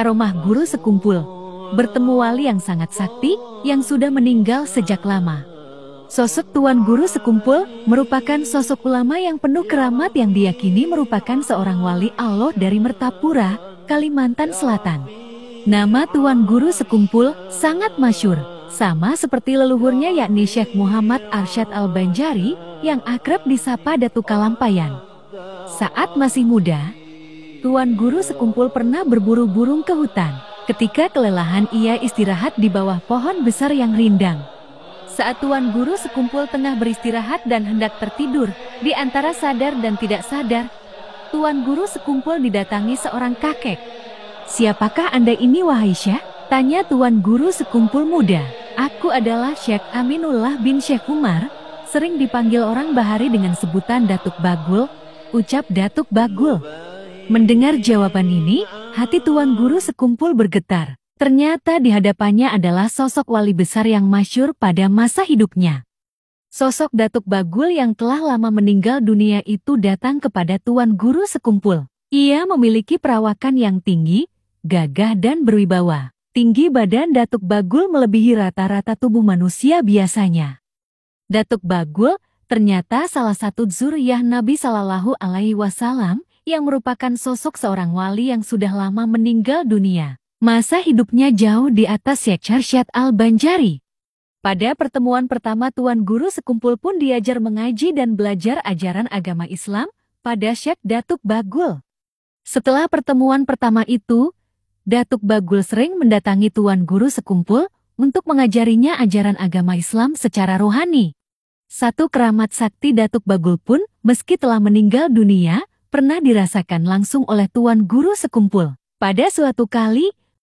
karomah guru sekumpul, bertemu wali yang sangat sakti, yang sudah meninggal sejak lama. Sosok Tuan Guru Sekumpul merupakan sosok ulama yang penuh keramat yang diyakini merupakan seorang wali Allah dari Mertapura, Kalimantan Selatan. Nama Tuan Guru Sekumpul sangat masyur, sama seperti leluhurnya yakni Syekh Muhammad Arsyad Al-Banjari yang akrab disapa Datu Kalampayan. Saat masih muda, Tuan Guru Sekumpul pernah berburu burung ke hutan. Ketika kelelahan ia istirahat di bawah pohon besar yang rindang. Saat Tuan Guru Sekumpul tengah beristirahat dan hendak tertidur, di antara sadar dan tidak sadar, Tuan Guru Sekumpul didatangi seorang kakek. Siapakah Anda ini wahai Syekh? Tanya Tuan Guru Sekumpul muda. Aku adalah Syekh Aminullah bin Syekh Umar, sering dipanggil orang Bahari dengan sebutan Datuk Bagul, ucap Datuk Bagul. Mendengar jawaban ini, hati Tuan Guru sekumpul bergetar. Ternyata di hadapannya adalah sosok wali besar yang masyur pada masa hidupnya. Sosok Datuk Bagul yang telah lama meninggal dunia itu datang kepada Tuan Guru sekumpul. Ia memiliki perawakan yang tinggi, gagah dan berwibawa. Tinggi badan Datuk Bagul melebihi rata-rata tubuh manusia biasanya. Datuk Bagul ternyata salah satu zuriyah Nabi Sallallahu Alaihi Wasallam yang merupakan sosok seorang wali yang sudah lama meninggal dunia. Masa hidupnya jauh di atas Syekh Syarsyad Al-Banjari. Pada pertemuan pertama Tuan Guru sekumpul pun diajar mengaji dan belajar ajaran agama Islam pada Syekh Datuk Bagul. Setelah pertemuan pertama itu, Datuk Bagul sering mendatangi Tuan Guru sekumpul untuk mengajarinya ajaran agama Islam secara rohani. Satu keramat sakti Datuk Bagul pun, meski telah meninggal dunia, pernah dirasakan langsung oleh Tuan Guru Sekumpul. Pada suatu kali,